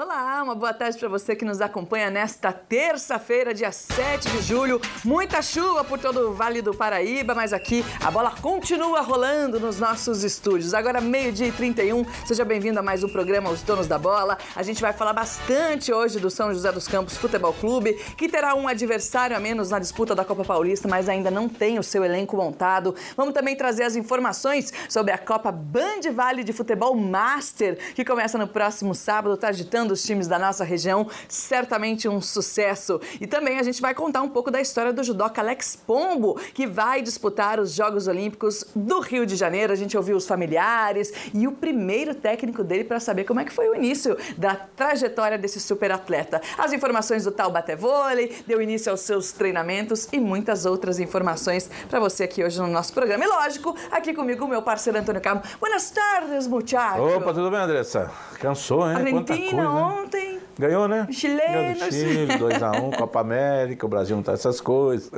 Olá, uma boa tarde para você que nos acompanha nesta terça-feira, dia 7 de julho. Muita chuva por todo o Vale do Paraíba, mas aqui a bola continua rolando nos nossos estúdios. Agora, meio-dia e 31, seja bem-vindo a mais um programa Os Donos da Bola. A gente vai falar bastante hoje do São José dos Campos Futebol Clube, que terá um adversário a menos na disputa da Copa Paulista, mas ainda não tem o seu elenco montado. Vamos também trazer as informações sobre a Copa Band Vale de Futebol Master, que começa no próximo sábado, tarde tá tanto representando os times da nossa região, certamente um sucesso. E também a gente vai contar um pouco da história do judoca Alex Pombo, que vai disputar os Jogos Olímpicos do Rio de Janeiro. A gente ouviu os familiares e o primeiro técnico dele para saber como é que foi o início da trajetória desse super atleta. As informações do Taubaté Vôlei, deu início aos seus treinamentos e muitas outras informações para você aqui hoje no nosso programa. E lógico, aqui comigo o meu parceiro Antônio Carmo. Buenas tardes, muchachos. Opa, tudo bem, Andressa? Cansou, hein? Argentina, ontem. Ganhou, né? Chilenos. Ganhou do Chile, 2x1, um, Copa América, o Brasil não tá essas coisas.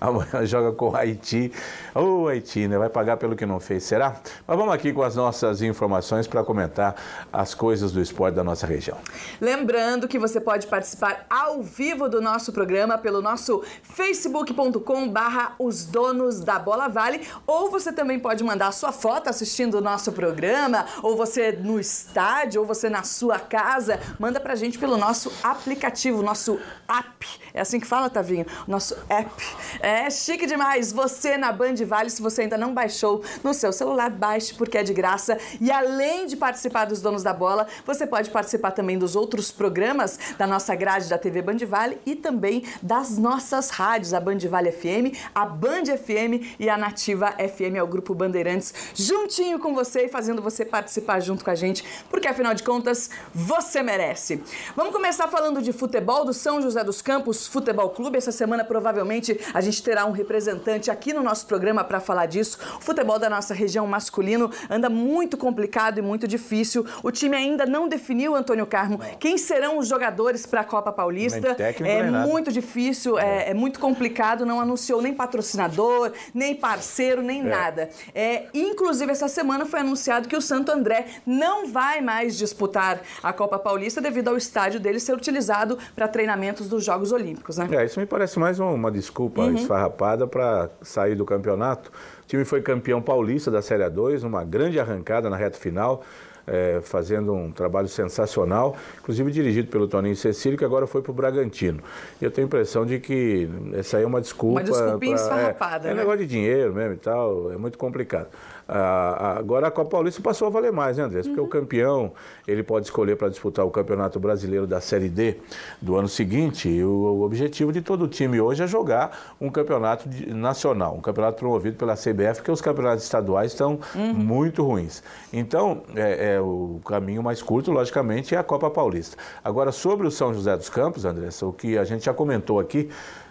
Amanhã joga com o Haiti. Ô, oh, Haiti, né? Vai pagar pelo que não fez, será? Mas vamos aqui com as nossas informações para comentar as coisas do esporte da nossa região. Lembrando que você pode participar ao vivo do nosso programa pelo nosso facebook.com barra os donos da bola vale ou você também pode mandar sua foto assistindo o nosso programa ou você no estádio ou você na sua casa, manda pra gente gente pelo nosso aplicativo, nosso app. É assim que fala, Tavinho? Nosso app. É chique demais. Você na Band Vale, se você ainda não baixou no seu celular, baixe porque é de graça. E além de participar dos Donos da Bola, você pode participar também dos outros programas da nossa grade da TV Band Vale e também das nossas rádios, a Band Vale FM, a Band FM e a Nativa FM, é o Grupo Bandeirantes, juntinho com você e fazendo você participar junto com a gente, porque afinal de contas, você merece. Vamos começar falando de futebol do São José dos Campos Futebol Clube. Essa semana provavelmente a gente terá um representante aqui no nosso programa para falar disso. O futebol da nossa região masculino anda muito complicado e muito difícil. O time ainda não definiu, Antônio Carmo, quem serão os jogadores para a Copa Paulista. é muito difícil, é, é, muito complicado, não anunciou nem patrocinador, nem parceiro, nem é. nada. É, inclusive, essa semana foi anunciado que o Santo André não vai mais disputar a Copa Paulista devido ao estádio dele ser utilizado para treinamentos dos Jogos Olímpicos. Né? É, isso me parece mais uma desculpa uhum. esfarrapada para sair do campeonato. O time foi campeão paulista da Série A2, numa grande arrancada na reta final é, fazendo um trabalho sensacional, inclusive dirigido pelo Toninho Cecílio, que agora foi para o Bragantino. E eu tenho a impressão de que essa aí é uma desculpa. Uma desculpinha pra, é, esfarrapada. É, é negócio de dinheiro mesmo e tal, é muito complicado. Ah, agora a Copa Paulista passou a valer mais, né, Andrés? Porque uhum. o campeão ele pode escolher para disputar o Campeonato Brasileiro da Série D do ano seguinte. E o, o, objetivo de todo time hoje é jogar um campeonato de, nacional, um campeonato promovido pela CBF, porque os campeonatos estaduais estão uhum. muito ruins. Então, é, é é o caminho mais curto, logicamente, é a Copa Paulista. Agora, sobre o São José dos Campos, Andressa, o que a gente já comentou aqui,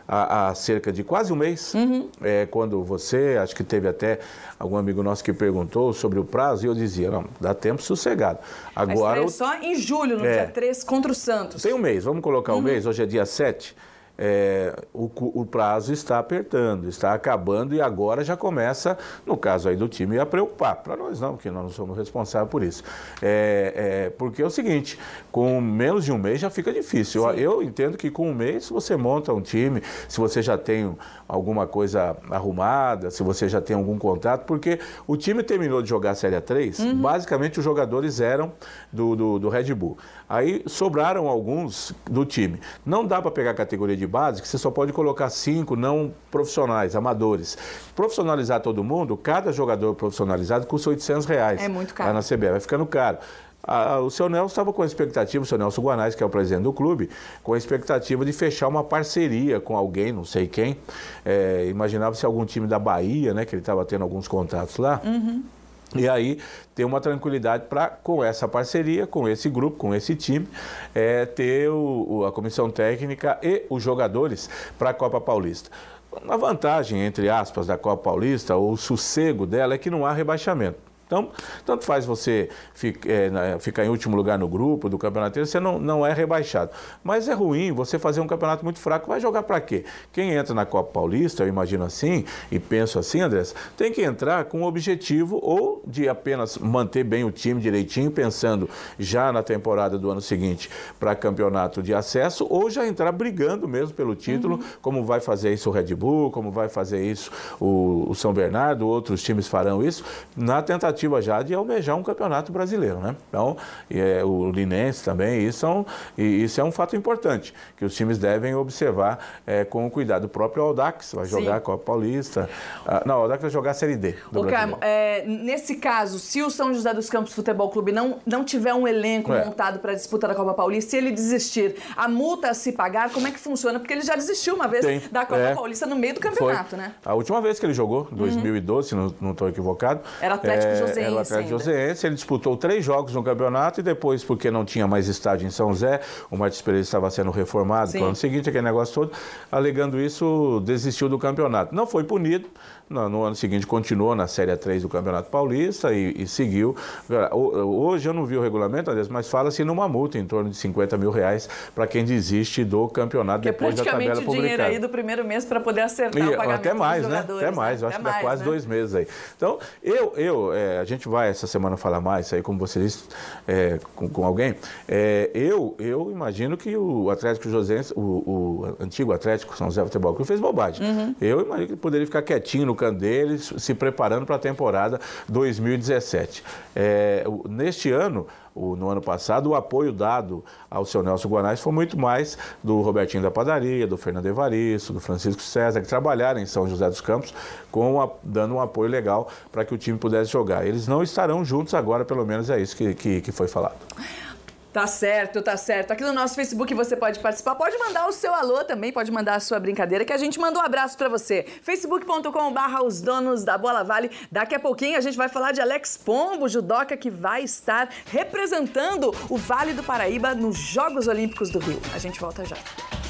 há, cerca de quase um mês, uhum. é, quando você, acho que teve até algum amigo nosso que perguntou sobre o prazo, e eu dizia, não, dá tempo sossegado. Agora. Mas é só em julho, no é, dia 3, contra o Santos. Tem um mês, vamos colocar o uhum. um mês, hoje é dia 7 é, o, o, prazo está apertando, está acabando e agora já começa, no caso aí do time, a preocupar. Para nós não, porque nós não somos responsáveis por isso. É, é, porque é o seguinte, com menos de um mês já fica difícil. Eu, eu, entendo que com um mês você monta um time, se você já tem alguma coisa arrumada, se você já tem algum contrato, porque o time terminou de jogar a Série A3, uhum. basicamente os jogadores eram do, do, do Red Bull. Aí sobraram alguns do time. Não dá para pegar a categoria de base que você só pode colocar cinco não profissionais, amadores. Profissionalizar todo mundo, cada jogador profissionalizado custa 800 reais. É muito caro. Lá na CBF, vai ficando caro. o seu Nelson estava com a expectativa, o seu Nelson Guanais, que é o presidente do clube, com a expectativa de fechar uma parceria com alguém, não sei quem. É, imaginava se algum time da Bahia, né, que ele estava tendo alguns contatos lá. Uhum. E aí ter uma tranquilidade para, com essa parceria, com esse grupo, com esse time, é, ter o, a comissão técnica e os jogadores para a Copa Paulista. A vantagem, entre aspas, da Copa Paulista, ou o sossego dela, é que não há rebaixamento. Então, tanto faz você eh, ficar é, em último lugar no grupo do campeonato, você não, não é rebaixado. Mas é ruim você fazer um campeonato muito fraco. Vai jogar para quê? Quem entra na Copa Paulista, eu imagino assim, e penso assim, Andressa, tem que entrar com o objetivo ou de apenas manter bem o time direitinho, pensando já na temporada do ano seguinte para campeonato de acesso, ou já entrar brigando mesmo pelo título, uhum. como vai fazer isso o Red Bull, como vai fazer isso o, o São Bernardo, outros times farão isso, na tentativa expectativa já de almejar um campeonato brasileiro, né? Então, é, o Linense também, isso é, um, isso é um fato importante, que os times devem observar é, com cuidado. O próprio Aldax vai jogar Sim. a Copa Paulista. Ah, não, o Aldax vai jogar a Série D. Do o Carmo, é, nesse caso, se o São José dos Campos Futebol Clube não, não tiver um elenco é. montado para a disputa da Copa Paulista, se ele desistir, a multa a se pagar, como é que funciona? Porque ele já desistiu uma vez Sim. da Copa é. Paulista no meio do campeonato, Foi. né? A última vez que ele jogou, 2012, uhum. se não estou equivocado. Era Atlético é, José Josense. Era Atlético Josense. Ele disputou três jogos no campeonato e depois, porque não tinha mais estádio em São José, o Martins Pereira estava sendo reformado no ano seguinte, aquele negócio todo. Alegando isso, desistiu do campeonato. Não foi punido. No, no ano seguinte, continuou na Série 3 do Campeonato Paulista e, e seguiu. Hoje eu não vi o regulamento, mas fala-se numa multa em torno de 50 mil reais para quem desiste do campeonato que é depois é da tabela publicada. praticamente dinheiro aí do primeiro mês para poder acertar e, o pagamento até mais, né? Até né? mais, até acho que dá quase né? dois meses aí. Então, eu, eu é, é, a gente vai essa semana falar mais aí, como você disse, é, com, com, alguém. É, eu, eu imagino que o Atlético José o, o antigo Atlético São José Futebol Clube, fez bobagem. Uhum. Eu imagino que poderia ficar quietinho no canto dele, se preparando para a temporada 2017. É, neste ano, o, no ano passado, o apoio dado ao seu Nelson Guanais foi muito mais do Robertinho da Padaria, do Fernando Evaristo, do Francisco César, que trabalharam em São José dos Campos, com a, dando um apoio legal para que o time pudesse jogar. Eles não estarão juntos agora, pelo menos é isso que, que, que foi falado. Tá certo, tá certo. Aqui no nosso Facebook você pode participar. Pode mandar o seu alô também, pode mandar a sua brincadeira que a gente manda um abraço para você. facebook.com barra os donos da Bola Vale. Daqui a pouquinho a gente vai falar de Alex Pombo, judoca que vai estar representando o Vale do Paraíba nos Jogos Olímpicos do Rio. A gente volta já.